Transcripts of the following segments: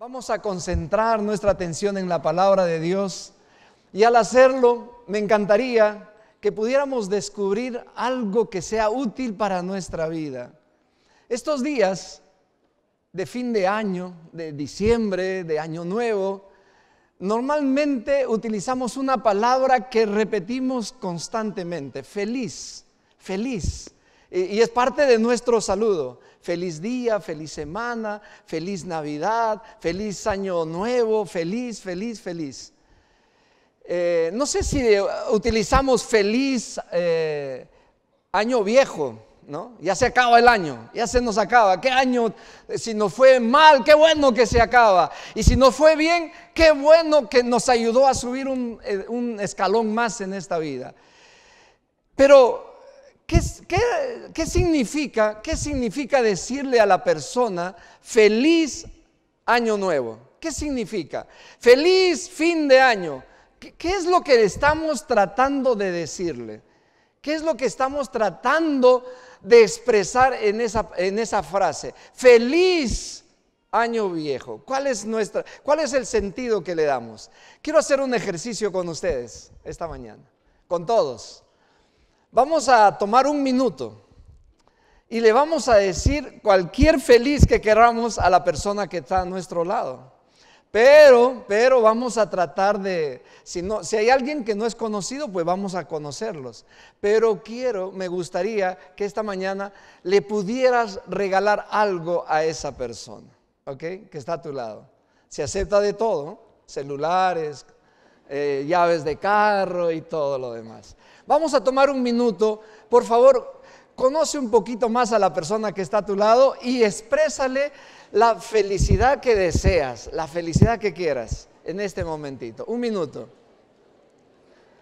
Vamos a concentrar nuestra atención en la palabra de Dios y al hacerlo me encantaría que pudiéramos descubrir algo que sea útil para nuestra vida. Estos días de fin de año, de diciembre, de año nuevo, normalmente utilizamos una palabra que repetimos constantemente, feliz, feliz. Y, es parte de nuestro saludo feliz día, feliz semana, feliz Navidad, feliz año nuevo, feliz, feliz, feliz. Eh, no sé si utilizamos feliz eh, año viejo, ¿no? Ya se acaba el año, ya se nos acaba. ¿Qué año? Si nos fue mal, qué bueno que se acaba. Y si nos fue bien, qué bueno que nos ayudó a subir un, eh, un escalón más en esta vida. Pero ¿Qué, qué, significa, ¿Qué significa decirle a la persona feliz año nuevo? ¿Qué significa? Feliz fin de año. ¿Qué, es lo que estamos tratando de decirle? ¿Qué es lo que estamos tratando de expresar en esa, frase? Feliz año viejo. ¿Cuál es, nuestra, ¿Cuál es el sentido que le damos? Quiero hacer un ejercicio con ustedes esta mañana, con todos. Vamos a tomar un minuto y le vamos a decir cualquier feliz que queramos a la persona que está a nuestro lado. Pero, pero vamos a tratar de, si, no, si hay alguien que no es conocido, pues vamos a conocerlos. Pero quiero, me gustaría que esta mañana le pudieras regalar algo a esa persona, Que está a tu lado. Se acepta de todo, celulares, eh, llaves de carro y todo lo demás. Vamos a tomar un minuto, por favor, conoce un poquito más a la persona que está a tu lado y exprésale la felicidad que deseas, la felicidad que quieras en este momentito. Un minuto.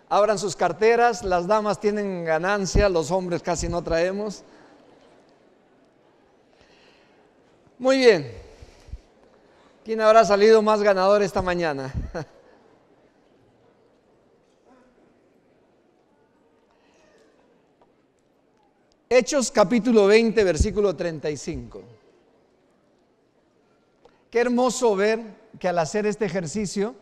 Abran sus carteras, las damas tienen ganancia, los hombres casi no traemos. Muy bien. ¿Quién habrá salido más ganador esta mañana? Hechos capítulo 20, versículo 35. Qué hermoso ver que al hacer este ejercicio,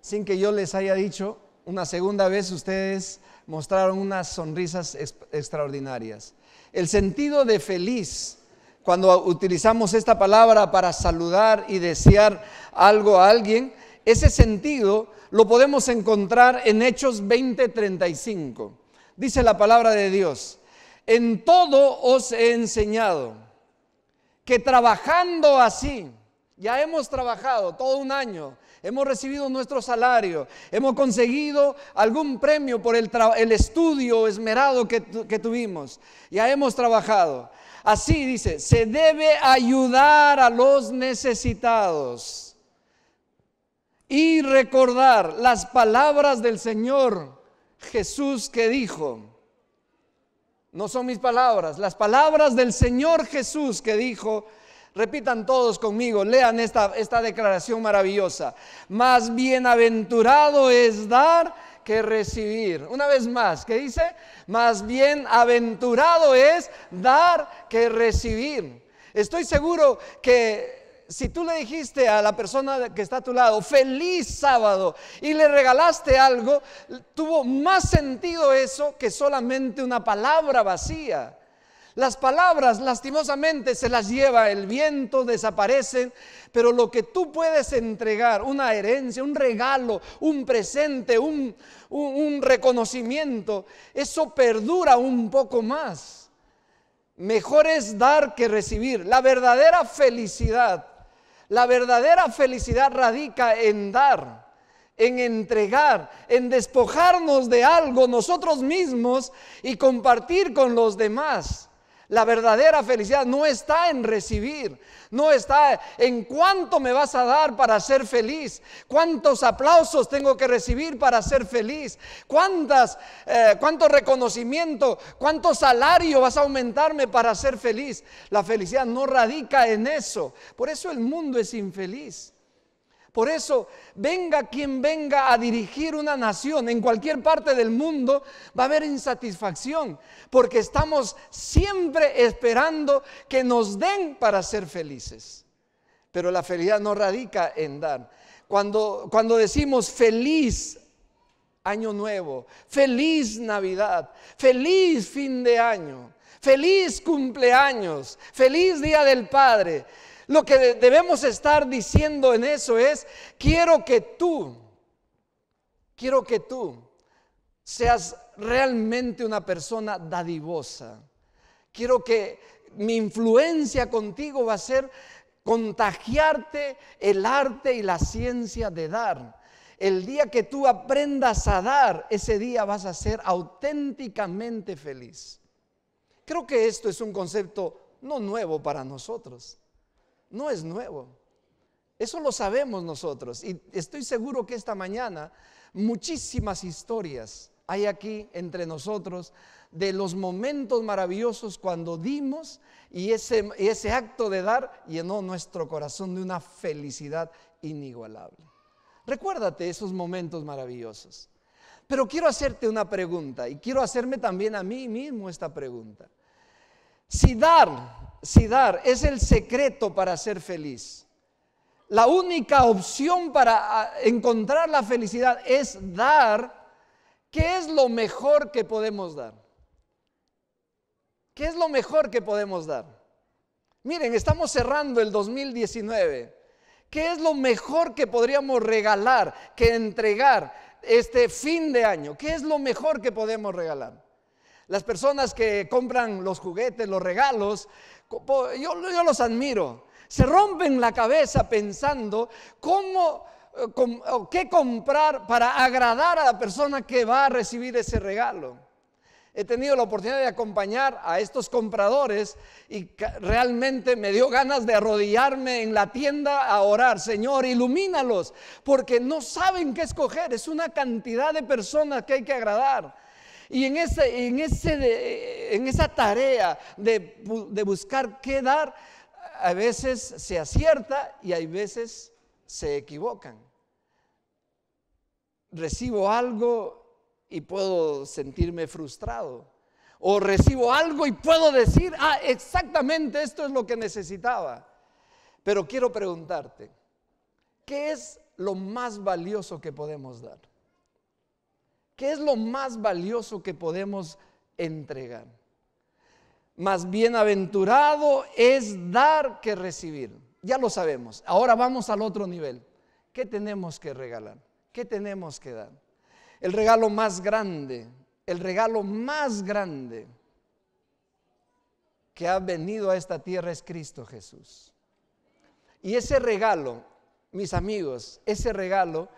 sin que yo les haya dicho, una segunda vez ustedes mostraron unas sonrisas extraordinarias. El sentido de feliz, cuando utilizamos esta palabra para saludar y desear algo a alguien, ese sentido lo podemos encontrar en Hechos 20:35. Dice la palabra de Dios, en todo os he enseñado que trabajando así, ya hemos trabajado todo un año, hemos recibido nuestro salario, hemos conseguido algún premio por el, estudio esmerado que tuvimos, ya hemos trabajado. Así dice, se debe ayudar a los necesitados y recordar las palabras del Señor Jesús que dijo, no son mis palabras, las palabras del Señor Jesús que dijo, repitan todos conmigo, lean esta, esta declaración maravillosa. Más bienaventurado es dar que recibir. Una vez más, ¿qué dice? Más bienaventurado es dar que recibir. Estoy seguro que si tú le dijiste a la persona que está a tu lado, feliz sábado, y le regalaste algo, tuvo más sentido eso que solamente una palabra vacía. Las palabras lastimosamente se las lleva el viento, desaparecen, pero lo que tú puedes entregar, una herencia, un regalo, un presente, un, reconocimiento, eso perdura un poco más. Mejor es dar que recibir. La verdadera felicidad la verdadera felicidad radica en dar, en entregar, en despojarnos de algo nosotros mismos y compartir con los demás. La verdadera felicidad no está en recibir, no está en cuánto me vas a dar para ser feliz, cuántos aplausos tengo que recibir para ser feliz, cuántas, eh, cuánto reconocimiento, cuánto salario vas a aumentarme para ser feliz. La felicidad no radica en eso. Por eso el mundo es infeliz. Por eso, venga quien venga a dirigir una nación en cualquier parte del mundo, va a haber insatisfacción, porque estamos siempre esperando que nos den para ser felices. Pero la felicidad no radica en dar. Cuando, cuando decimos feliz año nuevo, feliz Navidad, feliz fin de año, feliz cumpleaños, feliz día del Padre, lo que debemos estar diciendo en eso es, quiero que tú, quiero que tú seas realmente una persona dadivosa. Quiero que mi influencia contigo va a ser contagiarte el arte y la ciencia de dar. El día que tú aprendas a dar, ese día vas a ser auténticamente feliz. Creo que esto es un concepto no nuevo para nosotros no es nuevo. Eso lo sabemos nosotros. Y estoy seguro que esta mañana muchísimas historias hay aquí entre nosotros de los momentos maravillosos cuando dimos y ese, ese, acto de dar llenó nuestro corazón de una felicidad inigualable. Recuérdate esos momentos maravillosos. Pero quiero hacerte una pregunta y quiero hacerme también a mí mismo esta pregunta. Si dar si dar es el secreto para ser feliz. La única opción para ah, encontrar la felicidad es dar. ¿Qué es lo mejor que podemos dar? ¿Qué es lo mejor que podemos dar? Miren, estamos cerrando el 2019. ¿Qué es lo mejor que podríamos regalar, que entregar este fin de año? ¿Qué es lo mejor que podemos regalar? Las personas que compran los juguetes, los regalos, yo, los admiro, se rompen la cabeza pensando cómo eh, qué comprar para agradar a la persona que va a recibir ese regalo. He tenido la oportunidad de acompañar a estos compradores y realmente me dio ganas de arrodillarme en la tienda a orar, Señor, ilumínalos, porque no saben qué escoger, es una cantidad de personas que hay que agradar. Y en, ese, en, ese en esa tarea de, de buscar qué dar, a veces se acierta y hay veces se equivocan. Recibo algo y puedo sentirme frustrado. O recibo algo y puedo decir, ah, exactamente esto es lo que necesitaba. Pero quiero preguntarte, ¿qué es lo más valioso que podemos dar? ¿Qué es lo más valioso que podemos entregar? Más bienaventurado es dar que recibir. Ya lo sabemos. Ahora vamos al otro nivel. ¿Qué tenemos que regalar? ¿Qué tenemos que dar? El regalo más grande, el regalo más grande que ha venido a esta tierra es Cristo Jesús. Y ese regalo, mis amigos, ese regalo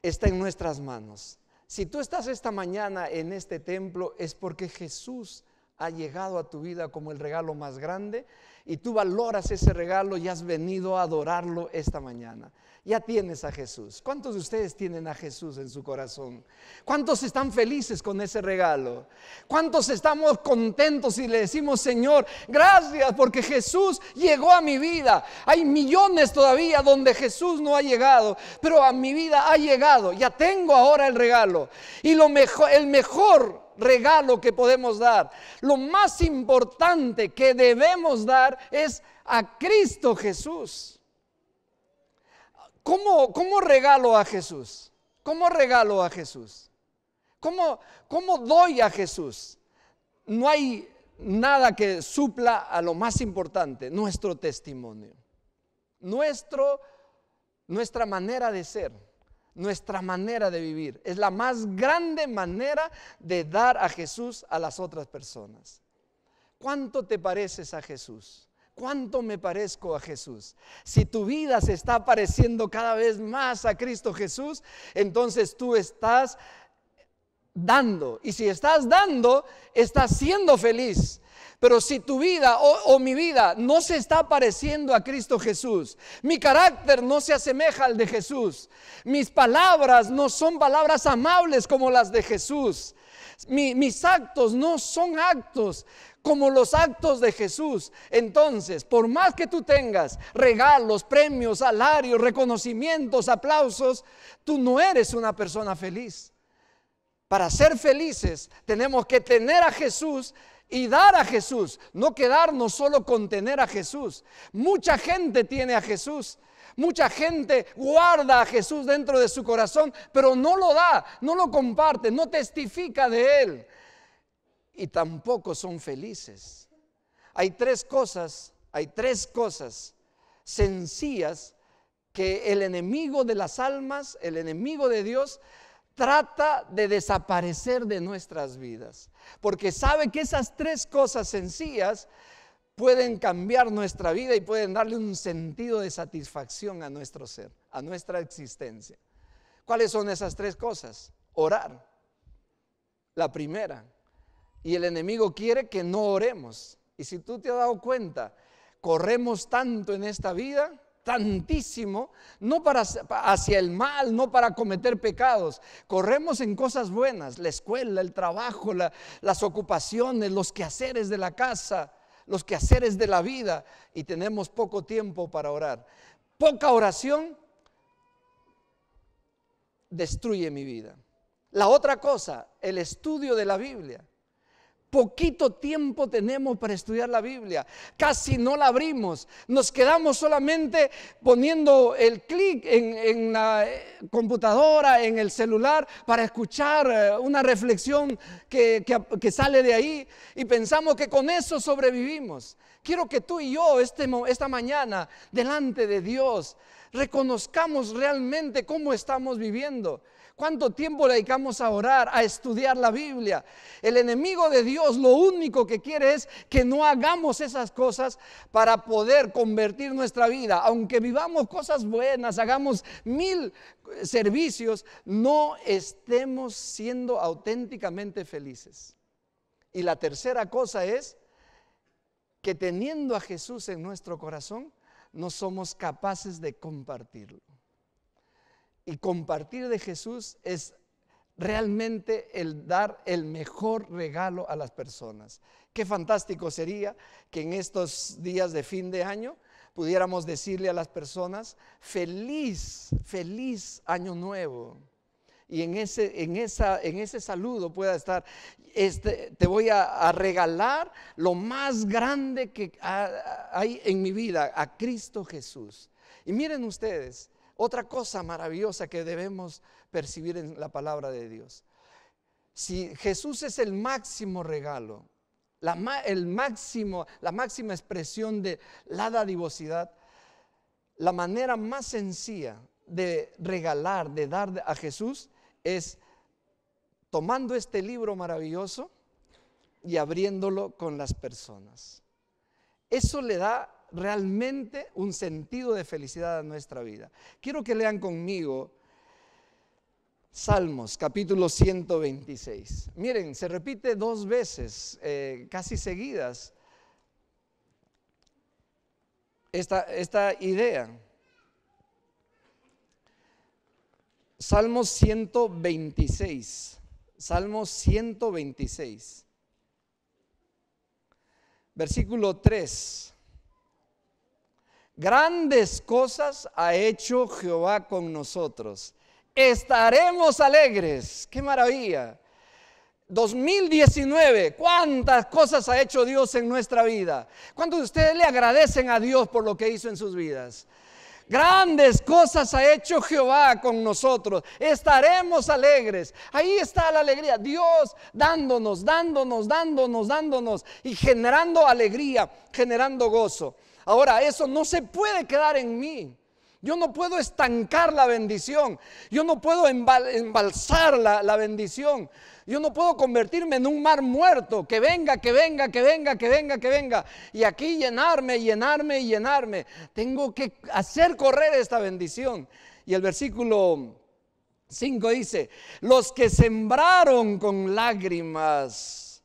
está en nuestras manos. Si tú estás esta mañana en este templo es porque Jesús ha llegado a tu vida como el regalo más grande y tú valoras ese regalo y has venido a adorarlo esta mañana. Ya tienes a Jesús. ¿Cuántos de ustedes tienen a Jesús en su corazón? ¿Cuántos están felices con ese regalo? ¿Cuántos estamos contentos y le decimos, Señor, gracias porque Jesús llegó a mi vida? Hay millones todavía donde Jesús no ha llegado, pero a mi vida ha llegado. Ya tengo ahora el regalo. Y lo mejor, el mejor regalo que podemos dar. Lo más importante que debemos dar es a Cristo Jesús. ¿Cómo, regalo a Jesús? ¿Cómo regalo a Jesús? ¿Cómo, doy a Jesús? No hay nada que supla a lo más importante, nuestro testimonio, nuestro, nuestra manera de ser nuestra manera de vivir. Es la más grande manera de dar a Jesús a las otras personas. ¿Cuánto te pareces a Jesús? ¿Cuánto me parezco a Jesús? Si tu vida se está pareciendo cada vez más a Cristo Jesús, entonces tú estás dando. Y si estás dando, estás siendo feliz. Pero si tu vida o, mi vida no se está pareciendo a Cristo Jesús, mi carácter no se asemeja al de Jesús, mis palabras no son palabras amables como las de Jesús, mis actos no son actos como los actos de Jesús. Entonces, por más que tú tengas regalos, premios, salarios, reconocimientos, aplausos, tú no eres una persona feliz. Para ser felices tenemos que tener a Jesús y dar a Jesús, no quedarnos solo con tener a Jesús. Mucha gente tiene a Jesús. Mucha gente guarda a Jesús dentro de su corazón, pero no lo da, no lo comparte, no testifica de él. Y tampoco son felices. Hay tres cosas, hay tres cosas sencillas que el enemigo de las almas, el enemigo de Dios, trata de desaparecer de nuestras vidas, porque sabe que esas tres cosas sencillas pueden cambiar nuestra vida y pueden darle un sentido de satisfacción a nuestro ser, a nuestra existencia. ¿Cuáles son esas tres cosas? Orar, la primera. Y el enemigo quiere que no oremos. Y si tú te has dado cuenta, corremos tanto en esta vida tantísimo, no para hacia el mal, no para cometer pecados. Corremos en cosas buenas, la escuela, el trabajo, las ocupaciones, los quehaceres de la casa, los quehaceres de la vida y tenemos poco tiempo para orar. Poca oración destruye mi vida. La otra cosa, el estudio de la Biblia. Poquito tiempo tenemos para estudiar la Biblia. Casi no la abrimos. Nos quedamos solamente poniendo el clic en, la eh, computadora, en el celular, para escuchar eh, una reflexión que, sale de ahí. Y pensamos que con eso sobrevivimos. Quiero que tú y yo este, esta mañana, delante de Dios, reconozcamos realmente cómo estamos viviendo. ¿Cuánto tiempo le dedicamos a orar, a estudiar la Biblia? El enemigo de Dios lo único que quiere es que no hagamos esas cosas para poder convertir nuestra vida. Aunque vivamos cosas buenas, hagamos mil servicios, no estemos siendo auténticamente felices. Y la tercera cosa es que teniendo a Jesús en nuestro corazón, no somos capaces de compartirlo y compartir de Jesús es realmente el dar el mejor regalo a las personas. Qué fantástico sería que en estos días de fin de año pudiéramos decirle a las personas, feliz, feliz año nuevo. Y en ese, en esa, en ese saludo pueda estar, este, te voy a, a regalar lo más grande que hay en mi vida, a Cristo Jesús. Y miren ustedes, otra cosa maravillosa que debemos percibir en la palabra de Dios. Si Jesús es el máximo regalo, la, el máximo, la máxima expresión de la dadivosidad, la manera más sencilla de regalar, de dar a Jesús, es tomando este libro maravilloso y abriéndolo con las personas. Eso le da realmente un sentido de felicidad a nuestra vida. Quiero que lean conmigo Salmos capítulo 126. Miren, se repite dos veces, eh, casi seguidas, esta, esta idea. Salmos 126. Salmos 126. Versículo 3. Grandes cosas ha hecho Jehová con nosotros. Estaremos alegres. ¡Qué maravilla! 2019, cuántas cosas ha hecho Dios en nuestra vida. ¿Cuántos de ustedes le agradecen a Dios por lo que hizo en sus vidas? Grandes cosas ha hecho Jehová con nosotros. Estaremos alegres. Ahí está la alegría. Dios dándonos, dándonos, dándonos, dándonos y generando alegría, generando gozo. Ahora, eso no se puede quedar en mí. Yo no puedo estancar la bendición. Yo no puedo embalsar la, bendición. Yo no puedo convertirme en un mar muerto. Que venga, que venga, que venga, que venga, que venga. Y aquí llenarme, llenarme y llenarme. Tengo que hacer correr esta bendición. Y el versículo 5 dice, los que sembraron con lágrimas,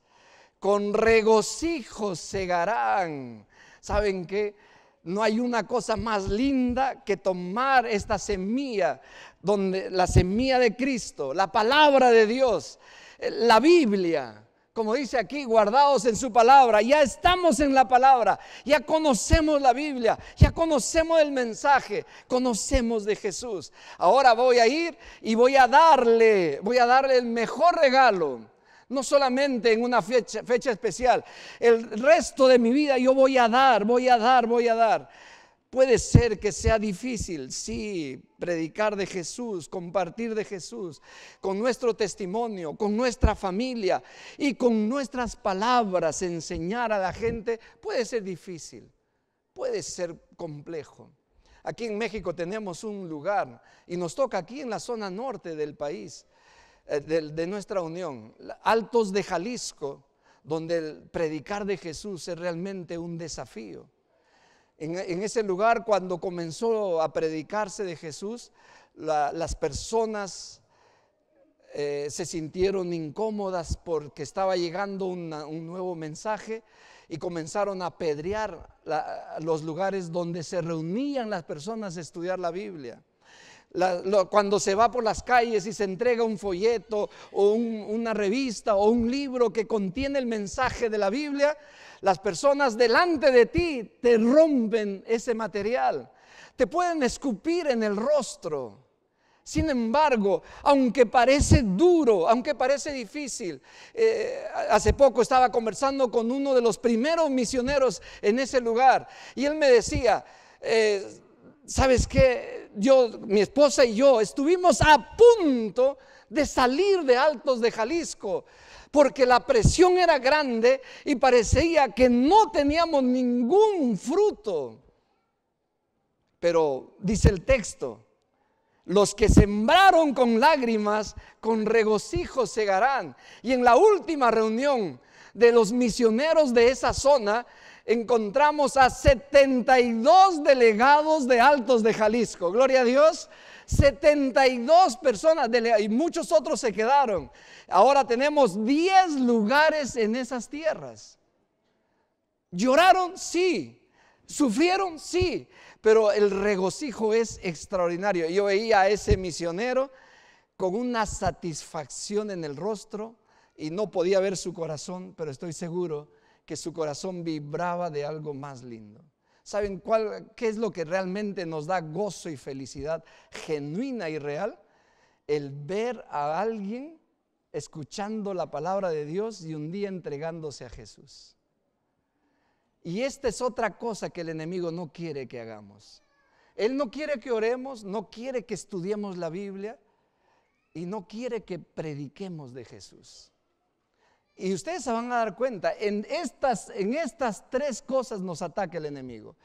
con regocijo segarán ¿Saben qué? No hay una cosa más linda que tomar esta semilla, donde la semilla de Cristo, la palabra de Dios, eh, la Biblia, como dice aquí, guardados en su palabra. Ya estamos en la palabra, ya conocemos la Biblia, ya conocemos el mensaje, conocemos de Jesús. Ahora voy a ir y voy a darle, voy a darle el mejor regalo no solamente en una fecha, especial. El resto de mi vida yo voy a dar, voy a dar, voy a dar. Puede ser que sea difícil, sí, predicar de Jesús, compartir de Jesús, con nuestro testimonio, con nuestra familia y con nuestras palabras, enseñar a la gente, puede ser difícil, puede ser complejo. Aquí en México tenemos un lugar y nos toca aquí en la zona norte del país, eh, de, nuestra unión, Altos de Jalisco, donde el predicar de Jesús es realmente un desafío. En, ese lugar, cuando comenzó a predicarse de Jesús, las personas eh, se sintieron incómodas porque estaba llegando un nuevo mensaje y comenzaron a apedrear los lugares donde se reunían las personas a estudiar la Biblia cuando se va por las calles y se entrega un folleto o una revista o un libro que contiene el mensaje de la Biblia, las personas delante de ti te rompen ese material, te pueden escupir en el rostro. Sin embargo, aunque parece duro, aunque parece difícil, eh, hace poco estaba conversando con uno de los primeros misioneros en ese lugar y él me decía, eh, ¿sabes qué? Yo, mi esposa y yo estuvimos a punto de salir de Altos de Jalisco, porque la presión era grande y parecía que no teníamos ningún fruto. Pero dice el texto, los que sembraron con lágrimas, con regocijo segarán. Y en la última reunión de los misioneros de esa zona, encontramos a 72 delegados de Altos de Jalisco. Gloria a Dios. 72 personas y muchos otros se quedaron. Ahora tenemos 10 lugares en esas tierras. Lloraron, sí. Sufrieron, sí. Pero el regocijo es extraordinario. Yo veía a ese misionero con una satisfacción en el rostro y no podía ver su corazón, pero estoy seguro que su corazón vibraba de algo más lindo. ¿Saben qué es lo que realmente nos da gozo y felicidad genuina y real? El ver a alguien escuchando la palabra de Dios y un día entregándose a Jesús. Y esta es otra cosa que el enemigo no quiere que hagamos. Él no quiere que oremos, no quiere que estudiemos la Biblia y no quiere que prediquemos de Jesús. Y ustedes se van a dar cuenta, en estas, en estas tres cosas nos ataca el enemigo.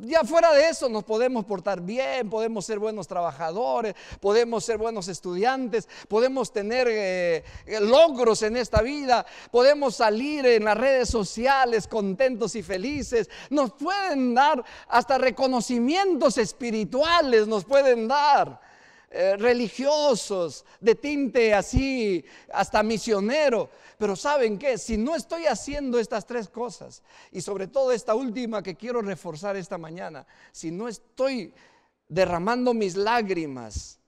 ya fuera de eso, nos podemos portar bien, podemos ser buenos trabajadores, podemos ser buenos estudiantes, podemos tener eh, logros en esta vida, podemos salir en las redes sociales contentos y felices, nos pueden dar hasta reconocimientos espirituales, nos pueden dar. Eh, religiosos, de tinte así, hasta misionero. Pero ¿saben qué? Si no estoy haciendo estas tres cosas, y sobre todo esta última que quiero reforzar esta mañana, si no estoy derramando mis lágrimas,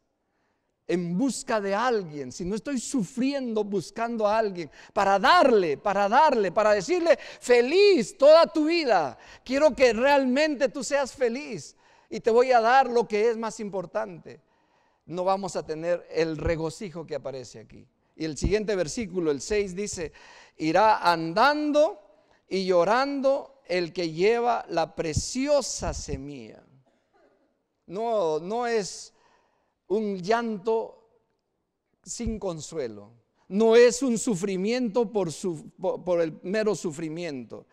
en busca de alguien, si no estoy sufriendo buscando a alguien, para darle, para darle, para decirle, feliz toda tu vida, quiero que realmente tú seas feliz y te voy a dar lo que es más importante no vamos a tener el regocijo que aparece aquí. Y el siguiente versículo, el 6, dice, irá andando y llorando el que lleva la preciosa semilla. No, no es un llanto sin consuelo, no es un sufrimiento por, el mero sufrimiento.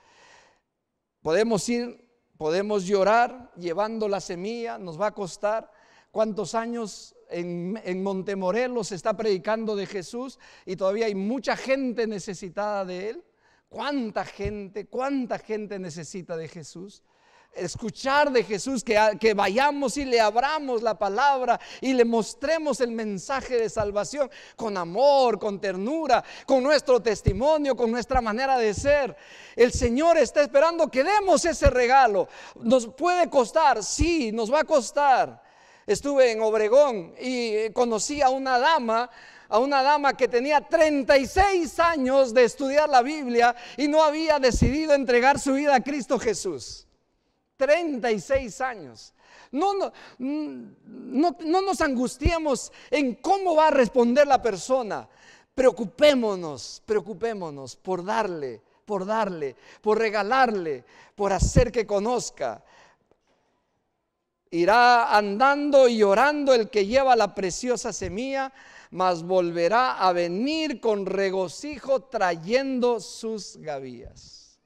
Podemos ir, podemos llorar llevando la semilla, nos va a costar. ¿Cuántos años en, Montemorelos se está predicando de Jesús y todavía hay mucha gente necesitada de Él. ¿Cuánta gente, cuánta gente necesita de Jesús? Escuchar de Jesús, que, que vayamos y le abramos la palabra y le mostremos el mensaje de salvación con amor, con ternura, con nuestro testimonio, con nuestra manera de ser. El Señor está esperando que demos ese regalo. Nos puede costar, sí, nos va a costar estuve en Obregón y eh, conocí a una dama, a una dama que tenía 36 años de estudiar la Biblia y no había decidido entregar su vida a Cristo Jesús. 36 años. Mm, no, no, nos angustiemos en cómo va a responder la persona. Preocupémonos, preocupémonos por darle por darle, por regalarle, por hacer que conozca. Irá andando y llorando el que lleva la preciosa semilla, mas volverá a venir con regocijo trayendo sus gavillas.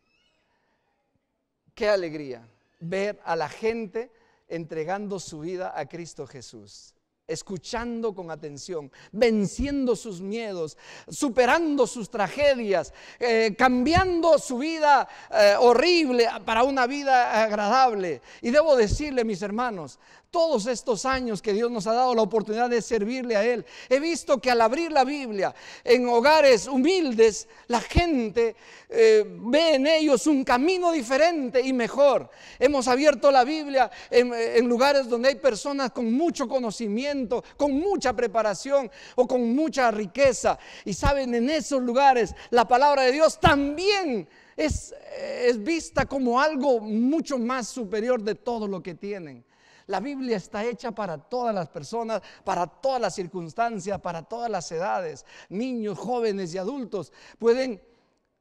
Qué alegría ver a la gente entregando su vida a Cristo Jesús escuchando con atención, venciendo sus miedos, superando sus tragedias, eh, cambiando su vida eh, horrible para una vida agradable. Y debo decirle, mis hermanos, todos estos años que Dios nos ha dado la oportunidad de servirle a Él, he visto que al abrir la Biblia en hogares humildes, la gente eh, ve en ellos un camino diferente y mejor. Hemos abierto la Biblia en lugares donde hay personas con mucho conocimiento con mucha preparación o con mucha riqueza. Y saben, en esos lugares la palabra de Dios también eh, es, vista como algo mucho más superior de todo lo que tienen. La Biblia está hecha para todas las personas, para todas las circunstancias, para todas las edades. Niños, jóvenes y adultos pueden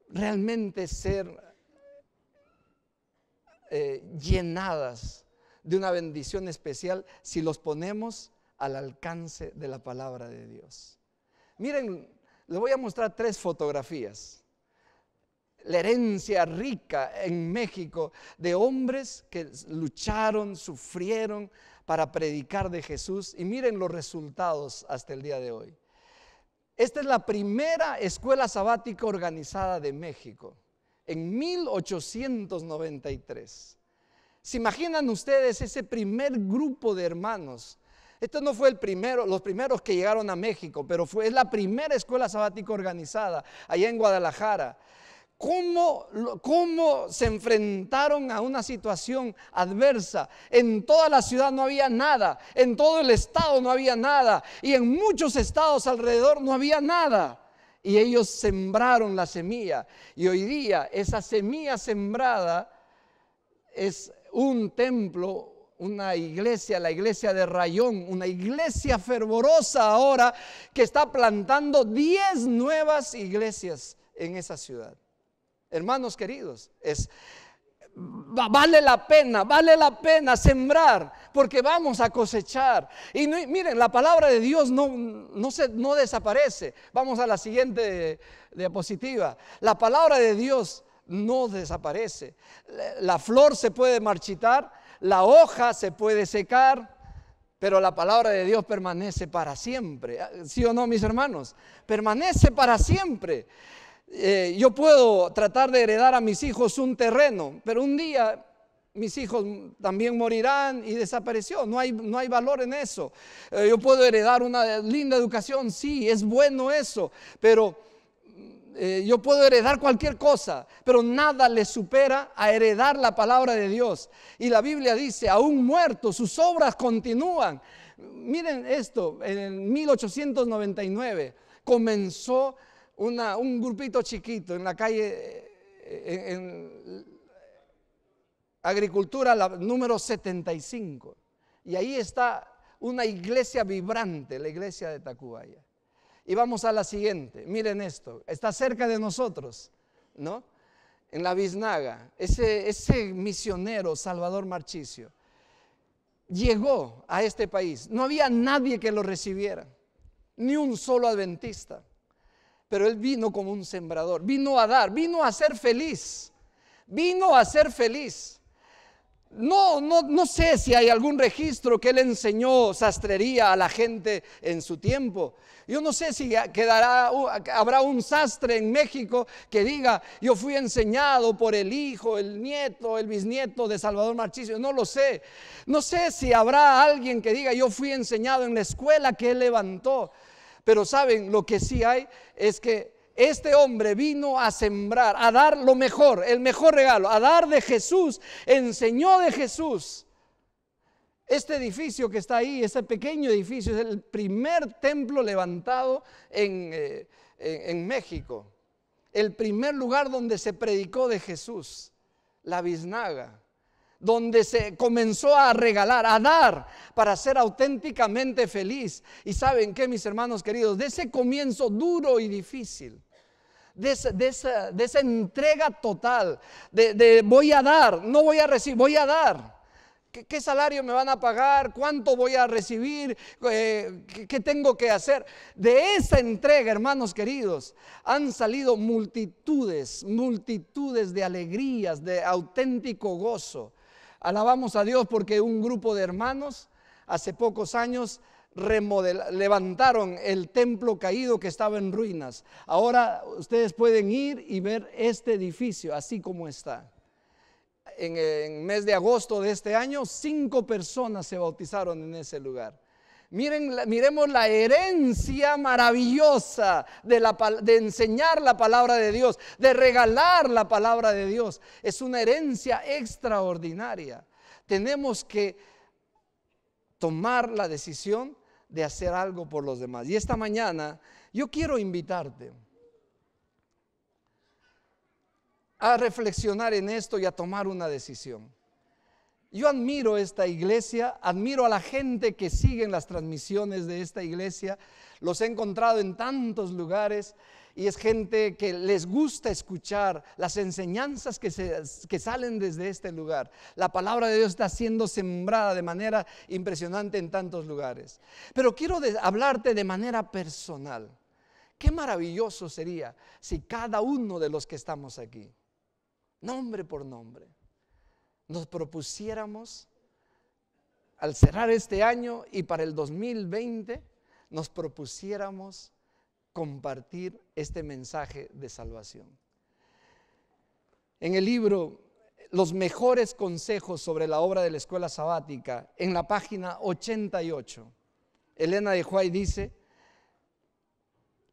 realmente ser eh, llenadas de una bendición especial si los ponemos al alcance de la palabra de Dios. Miren, les voy a mostrar tres fotografías. La herencia rica en México de hombres que lucharon, sufrieron para predicar de Jesús y miren los resultados hasta el día de hoy. Esta es la primera escuela sabática organizada de México en 1893. ¿Se imaginan ustedes ese primer grupo de hermanos esto no fue el primero, los primeros que llegaron a México, pero fue, es la primera escuela sabática organizada allá en Guadalajara. cómo se enfrentaron a una situación adversa. En toda la ciudad no había nada, en todo el estado no había nada y en muchos estados alrededor no había nada. Y ellos sembraron la semilla. Y hoy día esa semilla sembrada es un templo, una iglesia, la iglesia de Rayón, una iglesia fervorosa ahora que está plantando 10 nuevas iglesias en esa ciudad. Hermanos queridos, es vale la pena, vale la pena sembrar, porque vamos a cosechar. Y miren, la palabra de Dios no, no, se, no desaparece. Vamos a la siguiente diapositiva. La palabra de Dios no desaparece. La flor se puede marchitar, la hoja se puede secar, pero la palabra de Dios permanece para siempre. ¿Sí o no, mis hermanos? Permanece para siempre. Eh, yo puedo tratar de heredar a mis hijos un terreno, pero un día mis hijos también morirán y desapareció. No hay, no hay valor en eso. Eh, yo puedo heredar una linda educación, sí, es bueno eso, pero eh, yo puedo heredar cualquier cosa, pero nada le supera a heredar la palabra de Dios. Y la Biblia dice, aún muerto, sus obras continúan. Miren esto, en 1899 comenzó un grupito chiquito en la calle, eh, en, Agricultura número 75. Y ahí está una iglesia vibrante, la iglesia de Tacubaya. Y vamos a la siguiente. Miren esto. Está cerca de nosotros, ¿no? En la biznaga. Ese, ese misionero Salvador Marchicio llegó a este país. No había nadie que lo recibiera. Ni un solo adventista. Pero él vino como un sembrador. Vino a dar. Vino a ser feliz. Vino a ser feliz. No, no, no sé si hay algún registro que él enseñó sastrería a la gente en su tiempo. Yo no sé si quedará, habrá un sastre en México que diga, yo fui enseñado por el hijo, el nieto, el bisnieto de Salvador Marchicio. No lo sé. No sé si habrá alguien que diga, yo fui enseñado en la escuela que él levantó. Pero saben, lo que sí hay es que este hombre vino a sembrar, a dar lo mejor, el mejor regalo, a dar de Jesús, enseñó de Jesús. Este edificio que está ahí, este pequeño edificio, es el primer templo levantado en, eh, México, el primer lugar donde se predicó de Jesús, la biznaga donde se comenzó a regalar, a dar para ser auténticamente feliz. Y saben qué, mis hermanos queridos, de ese comienzo duro y difícil, de esa, entrega total, de, voy a dar, no voy a recibir, voy a dar. ¿Qué, salario me van a pagar? ¿Cuánto voy a recibir? Eh, ¿Qué tengo que hacer? De esa entrega, hermanos queridos, han salido multitudes, multitudes de alegrías, de auténtico gozo. Alabamos a Dios porque un grupo de hermanos hace pocos años levantaron el templo caído que estaba en ruinas. Ahora ustedes pueden ir y ver este edificio así como está. En el mes de agosto de este año, cinco personas se bautizaron en ese lugar miremos la herencia maravillosa de, de, enseñar la palabra de Dios, de regalar la palabra de Dios. Es una herencia extraordinaria. Tenemos que tomar la decisión de hacer algo por los demás. Y esta mañana yo quiero invitarte a reflexionar en esto y a tomar una decisión. Yo admiro esta iglesia, admiro a la gente que sigue las transmisiones de esta iglesia, los he encontrado en tantos lugares y es gente que les gusta escuchar las enseñanzas que, que, salen desde este lugar. La palabra de Dios está siendo sembrada de manera impresionante en tantos lugares. Pero quiero hablarte de manera personal. Qué maravilloso sería si cada uno de los que estamos aquí, nombre por nombre, nos propusiéramos al cerrar este año y para el 2020 nos propusiéramos compartir este mensaje de salvación. En el libro Los mejores consejos sobre la obra de la escuela sabática, en la página 88, Elena de Juárez dice,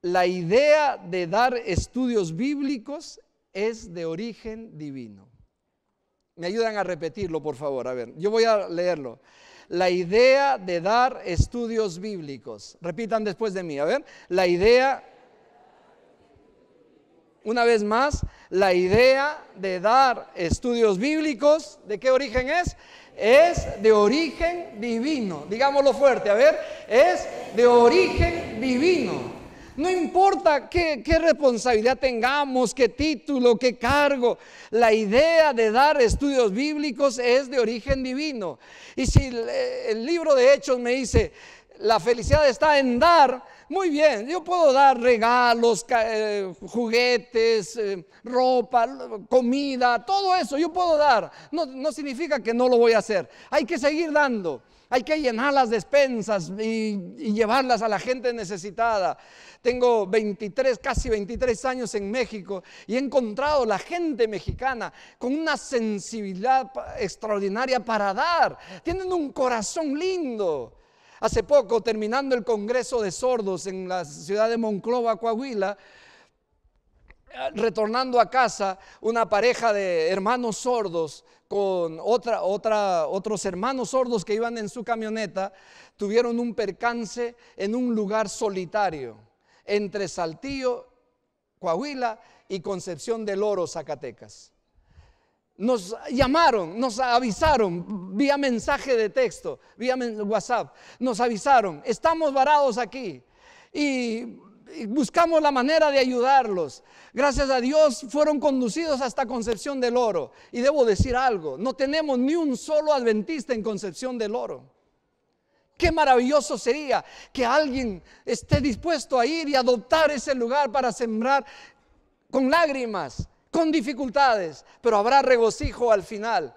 la idea de dar estudios bíblicos es de origen divino. Me ayudan a repetirlo, por favor. A ver, yo voy a leerlo. La idea de dar estudios bíblicos. Repitan después de mí. A ver, la idea... Una vez más, la idea de dar estudios bíblicos, ¿de qué origen es? Es de origen divino. Digámoslo fuerte, a ver, es de origen divino. No importa qué, responsabilidad tengamos, qué título, qué cargo. La idea de dar estudios bíblicos es de origen divino. Y si el libro de Hechos me dice, la felicidad está en dar. Muy bien, yo puedo dar regalos, eh, juguetes, eh, ropa, comida, todo eso yo puedo dar. no significa que no lo voy a hacer. Hay que seguir dando hay que llenar las despensas y, llevarlas a la gente necesitada. Tengo 23, casi 23 años en México y he encontrado la gente mexicana con una sensibilidad extraordinaria para dar. Tienen un corazón lindo. Hace poco, terminando el Congreso de Sordos en la ciudad de Monclova, Coahuila, retornando a casa, una pareja de hermanos sordos con otra, otra, otros hermanos sordos que iban en su camioneta, tuvieron un percance en un lugar solitario, entre Saltillo, Coahuila y Concepción del Oro, Zacatecas. Nos llamaron, nos avisaron vía mensaje de texto, vía WhatsApp, nos avisaron, estamos varados aquí. Y buscamos la manera de ayudarlos. Gracias a Dios fueron conducidos hasta Concepción del Oro. Y debo decir algo, no tenemos ni un solo adventista en Concepción del Oro. Qué maravilloso sería que alguien esté dispuesto a ir y adoptar ese lugar para sembrar con lágrimas, con dificultades, pero habrá regocijo al final.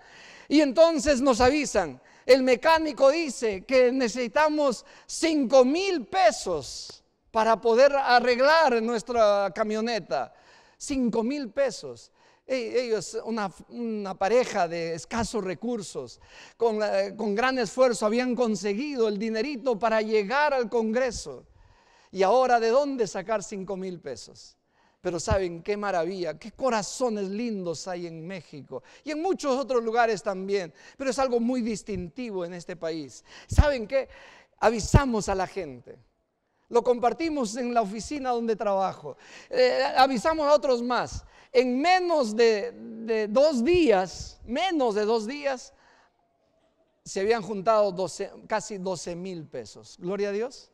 Y entonces nos avisan, el mecánico dice que necesitamos 5 mil pesos para poder arreglar nuestra camioneta. Cinco mil pesos. E-, ellos, una, pareja de escasos recursos, con, con gran esfuerzo habían conseguido el dinerito para llegar al Congreso. Y ahora, ¿de dónde sacar cinco mil pesos? Pero saben qué maravilla, qué corazones lindos hay en México y en muchos otros lugares también, pero es algo muy distintivo en este país. ¿Saben qué? Avisamos a la gente. Lo compartimos en la oficina donde trabajo. Eh, avisamos a otros más. En menos de, dos días, menos de dos días, se habían juntado casi 12 mil pesos. Gloria a Dios.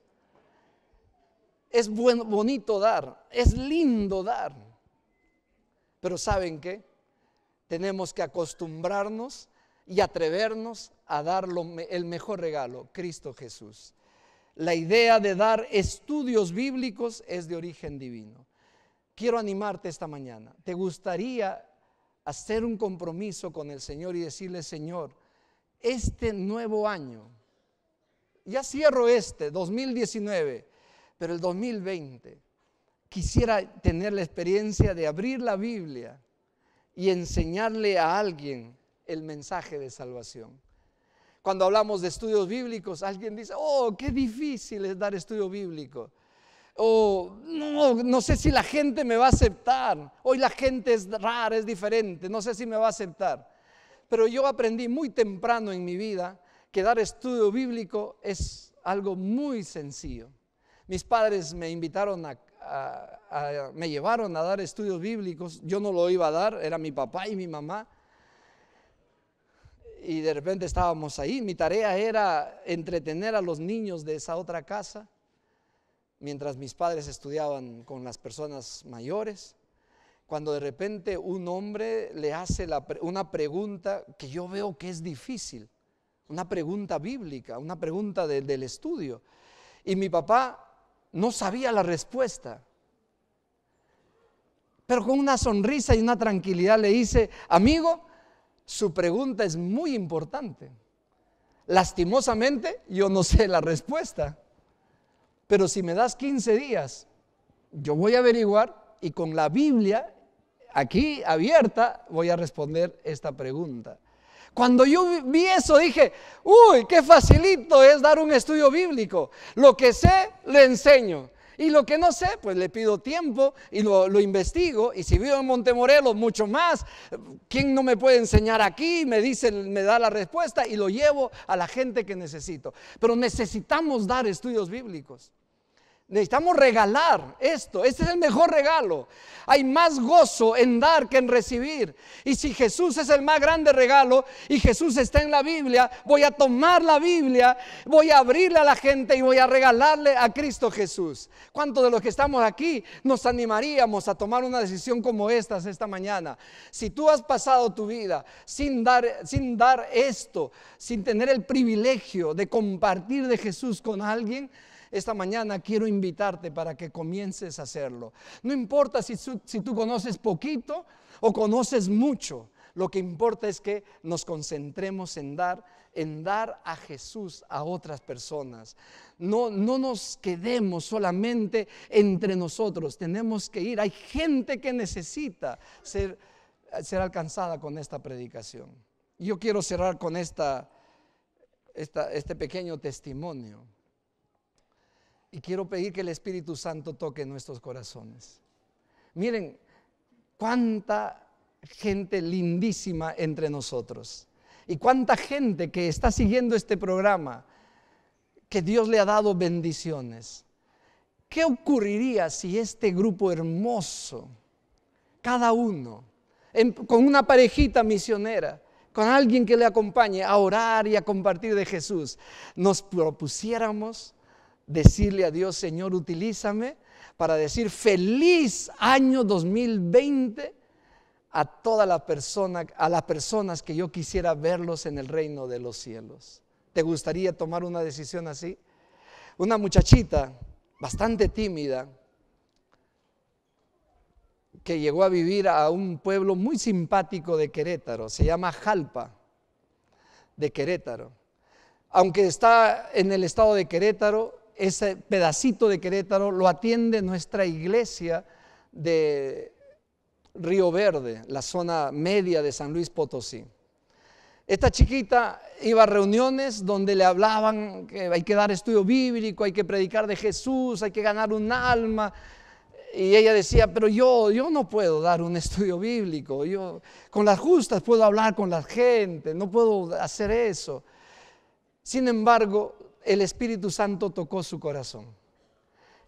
Es bonito dar, es lindo dar. Pero ¿saben qué? Tenemos que acostumbrarnos y atrevernos a dar el mejor regalo, Cristo Jesús la idea de dar estudios bíblicos es de origen divino. Quiero animarte esta mañana. ¿Te gustaría hacer un compromiso con el Señor y decirle, Señor, este nuevo año, ya cierro este, 2019, pero el 2020, quisiera tener la experiencia de abrir la Biblia y enseñarle a alguien el mensaje de salvación. Cuando hablamos de estudios bíblicos, alguien dice, oh, qué difícil es dar estudio bíblico. O no, no sé si la gente me va a aceptar. Hoy la gente es rara, es diferente, no sé si me va a aceptar. Pero yo aprendí muy temprano en mi vida que dar estudio bíblico es algo muy sencillo. Mis padres me invitaron a, me llevaron a dar estudios bíblicos. Yo no lo iba a dar, era mi papá y mi mamá y de repente estábamos ahí. Mi tarea era entretener a los niños de esa otra casa mientras mis padres estudiaban con las personas mayores. Cuando de repente un hombre le hace una pregunta que yo veo que es difícil, una pregunta bíblica, una pregunta del estudio. Y mi papá no sabía la respuesta. Pero con una sonrisa y una tranquilidad le dice, amigo, su pregunta es muy importante. Lastimosamente, yo no sé la respuesta, pero si me das 15 días, yo voy a averiguar y con la Biblia aquí abierta voy a responder esta pregunta. Cuando yo vi eso dije, uy, qué facilito es dar un estudio bíblico. Lo que sé, le enseño. Y lo que no sé, pues le pido tiempo y lo, investigo. Y si vivo en Montemorelos, mucho más. ¿Quién no me puede enseñar aquí? Me dice, me da la respuesta y lo llevo a la gente que necesito. Pero necesitamos dar estudios bíblicos. Necesitamos regalar esto. Este es el mejor regalo. Hay más gozo en dar que en recibir. Y si Jesús es el más grande regalo y Jesús está en la Biblia, voy a tomar la Biblia, voy a abrirle a la gente y voy a regalarle a Cristo Jesús. ¿Cuántos de los que estamos aquí nos animaríamos a tomar una decisión como esta esta mañana? Si tú has pasado tu vida sin dar, sin dar esto, sin tener el privilegio de compartir de Jesús con alguien, esta mañana quiero invitarte para que comiences a hacerlo. No importa si, tú conoces poquito o conoces mucho, lo que importa es que nos concentremos en dar, en dar a Jesús a otras personas. No, nos quedemos solamente entre nosotros, tenemos que ir. Hay gente que necesita ser, alcanzada con esta predicación. Yo quiero cerrar con esta este pequeño testimonio. Y quiero pedir que el Espíritu Santo toque nuestros corazones. Miren, cuánta gente lindísima entre nosotros. Y cuánta gente que está siguiendo este programa, que Dios le ha dado bendiciones. ¿Qué ocurriría si este grupo hermoso, cada uno, con una parejita misionera, con alguien que le acompañe a orar y a compartir de Jesús, nos propusiéramos decirle a Dios, Señor, utilízame para decir feliz año 2020 a todas las personas, a las personas que yo quisiera verlos en el reino de los cielos. ¿Te gustaría tomar una decisión así? Una muchachita bastante tímida que llegó a vivir a un pueblo muy simpático de Querétaro, se llama Jalpa, de Querétaro. Aunque está en el estado de Querétaro, ese pedacito de Querétaro lo atiende nuestra iglesia de Río Verde, la zona media de San Luis Potosí. Esta chiquita iba a reuniones donde le hablaban que hay que dar estudio bíblico, hay que predicar de Jesús, hay que ganar un alma. Y ella decía, pero yo, yo no puedo dar un estudio bíblico, yo con las justas puedo hablar con la gente, no puedo hacer eso. Sin embargo, el Espíritu Santo tocó su corazón.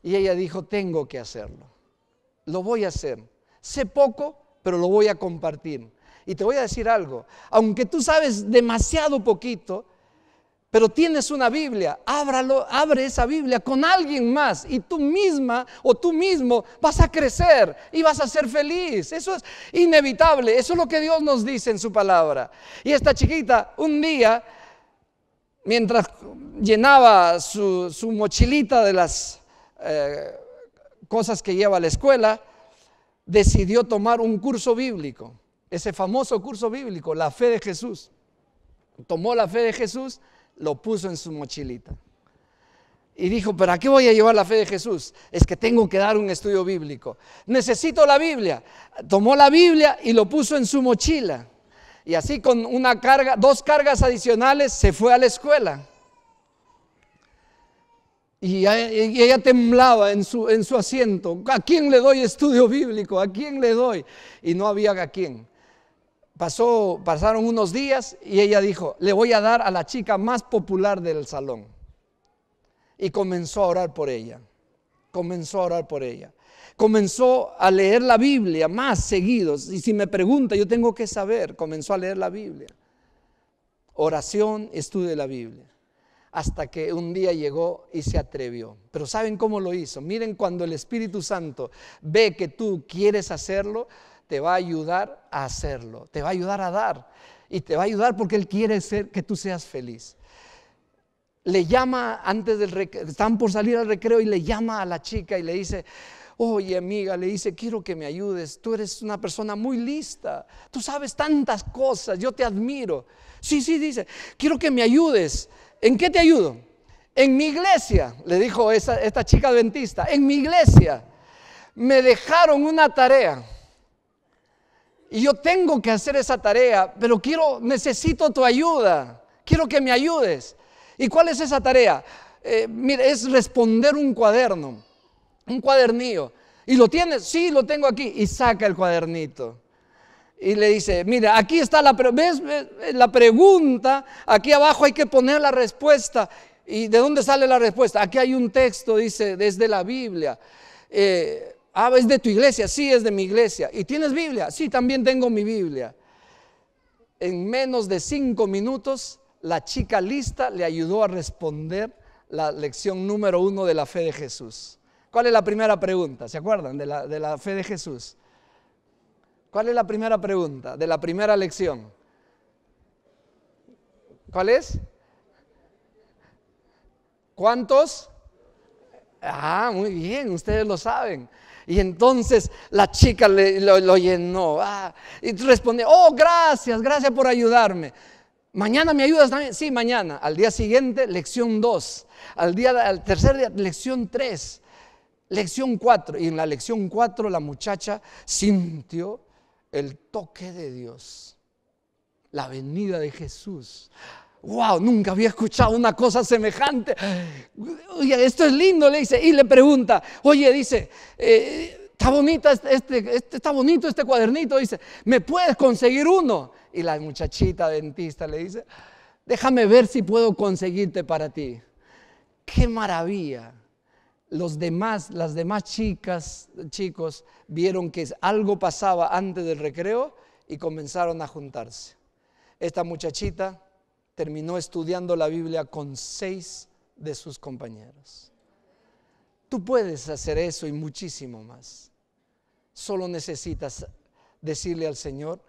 Y ella dijo, tengo que hacerlo. Lo voy a hacer. Sé poco, pero lo voy a compartir. Y te voy a decir algo. Aunque tú sabes demasiado poquito, pero tienes una Biblia, ábralo, abre esa Biblia con alguien más y tú misma o tú mismo vas a crecer y vas a ser feliz. Eso es inevitable, eso es lo que Dios nos dice en su palabra. Y esta chiquita un día mientras llenaba su, mochilita de las eh, cosas que lleva a la escuela, decidió tomar un curso bíblico, ese famoso curso bíblico, la fe de Jesús. Tomó la fe de Jesús, lo puso en su mochilita. Y dijo, ¿para qué voy a llevar la fe de Jesús? Es que tengo que dar un estudio bíblico. Necesito la Biblia. Tomó la Biblia y lo puso en su mochila. Y así con una carga, dos cargas adicionales, se fue a la escuela. Y ella temblaba en su, en su asiento. ¿A quién le doy estudio bíblico? ¿A quién le doy? Y no había a quién. Pasó, pasaron unos días y ella dijo, le voy a dar a la chica más popular del salón. Y comenzó a orar por ella. Comenzó a orar por ella comenzó a leer la Biblia más seguidos. Y si me pregunta, yo tengo que saber, comenzó a leer la Biblia. Oración, estudio la Biblia. Hasta que un día llegó y se atrevió. Pero ¿saben cómo lo hizo? Miren, cuando el Espíritu Santo ve que tú quieres hacerlo, te va a ayudar a hacerlo, te va a ayudar a dar. Y te va a ayudar porque Él quiere ser, que tú seas feliz le llama antes del recreo, están por salir al recreo y le llama a la chica y le dice, Oye amiga, le dice, quiero que me ayudes, tú eres una persona muy lista, tú sabes tantas cosas, yo te admiro. Sí, sí, dice, quiero que me ayudes. ¿En qué te ayudo? En mi iglesia, le dijo esa, esta chica adventista, en mi iglesia me dejaron una tarea. Y yo tengo que hacer esa tarea, pero quiero, necesito tu ayuda. Quiero que me ayudes. ¿Y cuál es esa tarea? Eh, es responder un cuaderno un cuadernillo. ¿Y lo tienes? Sí, lo tengo aquí. Y saca el cuadernito. Y le dice, mira, aquí está la, ¿ves? la pregunta, aquí abajo hay que poner la respuesta. ¿Y de dónde sale la respuesta? Aquí hay un texto, dice, desde la Biblia. Eh, ah, es de tu iglesia, sí, es de mi iglesia. ¿Y tienes Biblia? Sí, también tengo mi Biblia. En menos de cinco minutos, la chica lista le ayudó a responder la lección número uno de la fe de Jesús. ¿Cuál es la primera pregunta? ¿Se acuerdan de la, fe de Jesús? ¿Cuál es la primera pregunta de la primera lección? ¿Cuál es? ¿Cuántos? Ah, muy bien, ustedes lo saben. Y entonces la chica lo, llenó. Ah, y respondió, oh, gracias, gracias por ayudarme. Mañana me ayudas también. Sí, mañana. Al día siguiente, lección 2. Al día al tercer día, lección 3. Lección 4. Y en la lección 4 la muchacha sintió el toque de Dios, la venida de Jesús. Wow, nunca había escuchado una cosa semejante. Oye, esto es lindo, le dice. Y le pregunta, oye, dice, eh, está, este, este, este, está bonito este cuadernito, dice, ¿me puedes conseguir uno? Y la muchachita dentista le dice, déjame ver si puedo conseguirte para ti. Qué maravilla los demás, las demás chicas, chicos, vieron que algo pasaba antes del recreo y comenzaron a juntarse. Esta muchachita terminó estudiando la Biblia con seis de sus compañeros. Tú puedes hacer eso y muchísimo más. Solo necesitas decirle al Señor,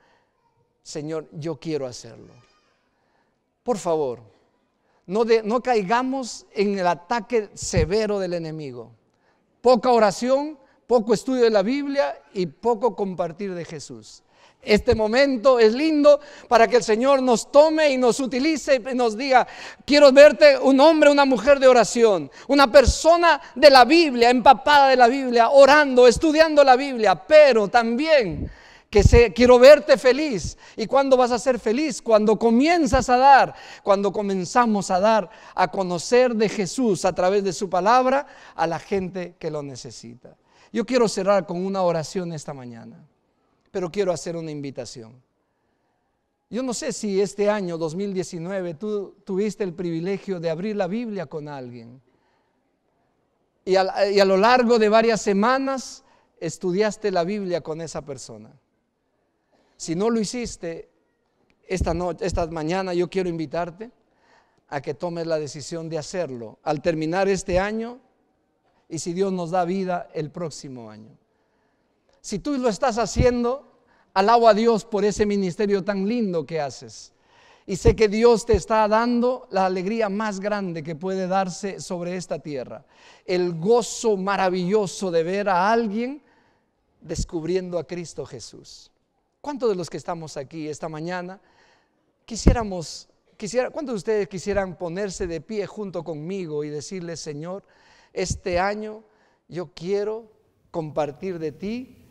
Señor, yo quiero hacerlo. Por favor, no, caigamos en el ataque severo del enemigo. Poca oración, poco estudio de la Biblia y poco compartir de Jesús. Este momento es lindo para que el Señor nos tome y nos utilice y nos diga, quiero verte un hombre, una mujer de oración, una persona de la Biblia, empapada de la Biblia, orando, estudiando la Biblia, pero también que quiero verte feliz. ¿Y cuándo vas a ser feliz? Cuando comienzas a dar, cuando comenzamos a dar, a conocer de Jesús a través de su palabra a la gente que lo necesita. Yo quiero cerrar con una oración esta mañana, pero quiero hacer una invitación. Yo no sé si este año 2019 tú tuviste el privilegio de abrir la Biblia con alguien y a lo largo de varias semanas estudiaste la Biblia con esa persona. Si no lo hiciste, esta, noche, esta mañana yo quiero invitarte a que tomes la decisión de hacerlo al terminar este año y si Dios nos da vida el próximo año. Si tú lo estás haciendo, alabo a Dios por ese ministerio tan lindo que haces. Y sé que Dios te está dando la alegría más grande que puede darse sobre esta tierra. El gozo maravilloso de ver a alguien descubriendo a Cristo Jesús. ¿Cuántos de los que estamos aquí esta mañana quisiéramos, quisiera, cuántos de ustedes quisieran ponerse de pie junto conmigo y decirle, Señor, este año yo quiero compartir de ti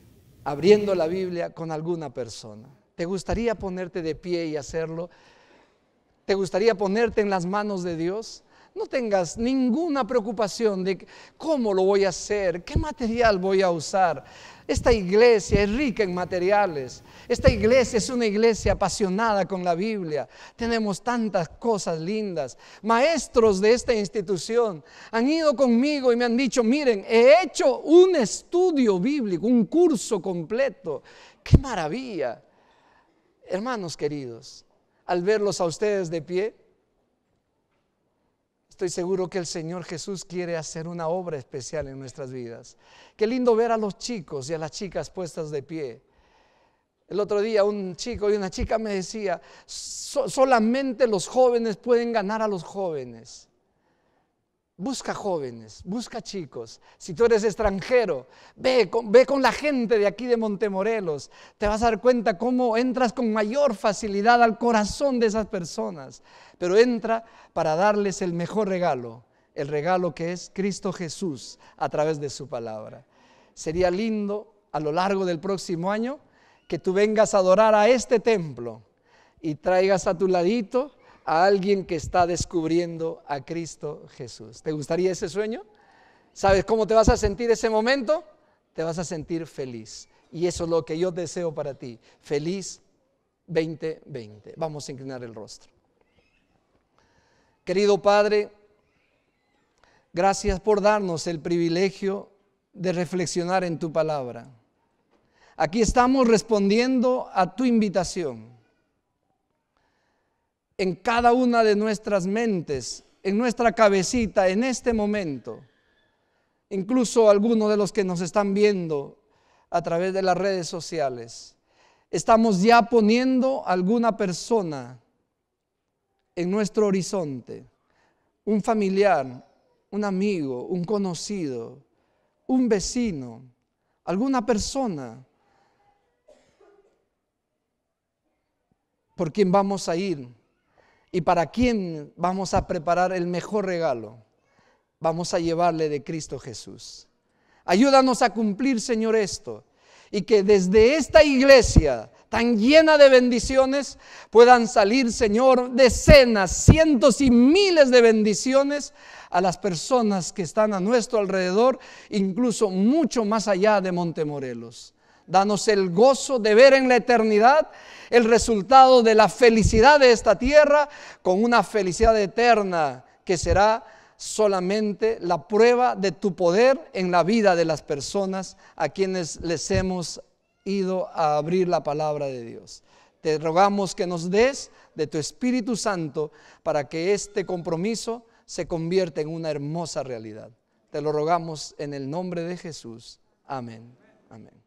abriendo la Biblia con alguna persona? ¿Te gustaría ponerte de pie y hacerlo? ¿Te gustaría ponerte en las manos de Dios? No tengas ninguna preocupación de cómo lo voy a hacer, qué material voy a usar. Esta iglesia es rica en materiales. Esta iglesia es una iglesia apasionada con la Biblia. Tenemos tantas cosas lindas. Maestros de esta institución han ido conmigo y me han dicho, miren, he hecho un estudio bíblico, un curso completo. ¡Qué maravilla! Hermanos queridos, al verlos a ustedes de pie, Estoy seguro que el Señor Jesús quiere hacer una obra especial en nuestras vidas. Qué lindo ver a los chicos y a las chicas puestas de pie. El otro día un chico y una chica me decía, solamente los jóvenes pueden ganar a los jóvenes. Busca jóvenes, busca chicos. Si tú eres extranjero, ve con, la gente de aquí de Montemorelos. Te vas a dar cuenta cómo entras con mayor facilidad al corazón de esas personas. Pero entra para darles el mejor regalo, el regalo que es Cristo Jesús a través de su palabra. Sería lindo a lo largo del próximo año que tú vengas a adorar a este templo y traigas a tu ladito a alguien que está descubriendo a Cristo Jesús. ¿Te gustaría ese sueño? ¿Sabes cómo te vas a sentir ese momento? Te vas a sentir feliz. Y eso es lo que yo deseo para ti. Feliz 2020. Vamos a inclinar el rostro. Querido Padre, gracias por darnos el privilegio de reflexionar en tu palabra. Aquí estamos respondiendo a tu invitación en cada una de nuestras mentes, en nuestra cabecita, en este momento. Incluso algunos de los que nos están viendo a través de las redes sociales. Estamos ya poniendo alguna persona en nuestro horizonte, un familiar, un amigo, un conocido, un vecino, alguna persona por quien vamos a ir ¿Y para quién vamos a preparar el mejor regalo? Vamos a llevarle de Cristo Jesús. Ayúdanos a cumplir, Señor, esto. Y que desde esta iglesia tan llena de bendiciones puedan salir, Señor, decenas, cientos y miles de bendiciones a las personas que están a nuestro alrededor, incluso mucho más allá de Montemorelos. Danos el gozo de ver en la eternidad el resultado de la felicidad de esta tierra con una felicidad eterna que será solamente la prueba de tu poder en la vida de las personas a quienes les hemos ido a abrir la palabra de Dios. Te rogamos que nos des de tu Espíritu Santo para que este compromiso se convierta en una hermosa realidad. Te lo rogamos en el nombre de Jesús. Amén. Amén.